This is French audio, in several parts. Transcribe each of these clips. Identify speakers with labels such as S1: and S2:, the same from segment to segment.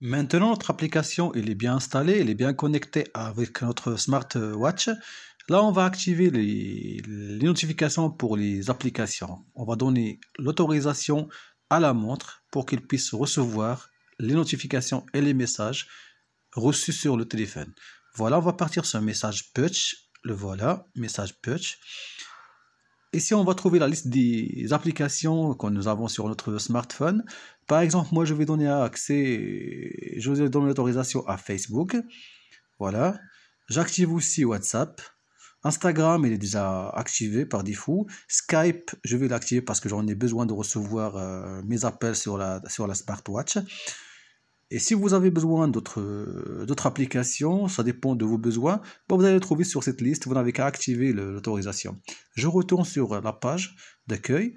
S1: Maintenant, notre application est bien installée, elle est bien connectée avec notre smartwatch. Euh, Là, on va activer les, notifications pour les applications. On va donner l'autorisation à la montre pour qu'elle puisse recevoir les notifications et les messages reçus sur le téléphone. Voilà, on va partir sur un message PUTCH. Le voilà, message PUTCH. Ici, on va trouver la liste des applications que nous avons sur notre smartphone. Par exemple, moi, je vais donner accès, je vais donner l'autorisation à Facebook. Voilà. J'active aussi WhatsApp. Instagram, il est déjà activé par défaut. Skype, je vais l'activer parce que j'en ai besoin de recevoir euh, mes appels sur la, sur la smartwatch. Et si vous avez besoin euh, d'autres applications, ça dépend de vos besoins, bah, vous allez le trouver sur cette liste, vous n'avez qu'à activer l'autorisation. Je retourne sur euh, la page d'accueil.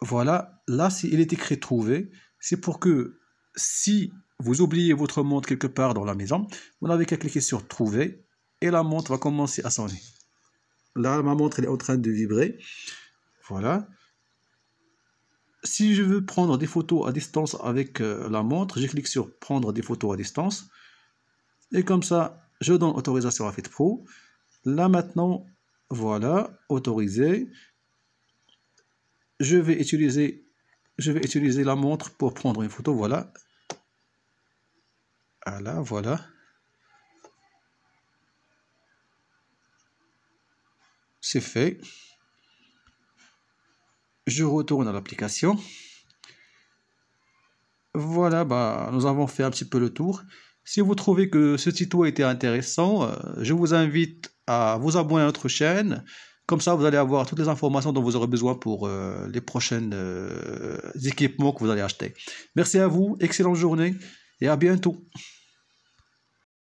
S1: Voilà, là, il est écrit trouver, c'est pour que si vous oubliez votre montre quelque part dans la maison, vous n'avez qu'à cliquer sur trouver et la montre va commencer à sonner. Là, ma montre elle est en train de vibrer. Voilà si je veux prendre des photos à distance avec euh, la montre, je clique sur prendre des photos à distance. Et comme ça, je donne autorisation à Fit Pro. Là maintenant, voilà, autorisé. Je vais utiliser, je vais utiliser la montre pour prendre une photo, voilà. Voilà, voilà. C'est fait je retourne à l'application. Voilà, bah, nous avons fait un petit peu le tour. Si vous trouvez que ce tuto a été intéressant, euh, je vous invite à vous abonner à notre chaîne. Comme ça, vous allez avoir toutes les informations dont vous aurez besoin pour euh, les prochains euh, équipements que vous allez acheter. Merci à vous, excellente journée et à bientôt.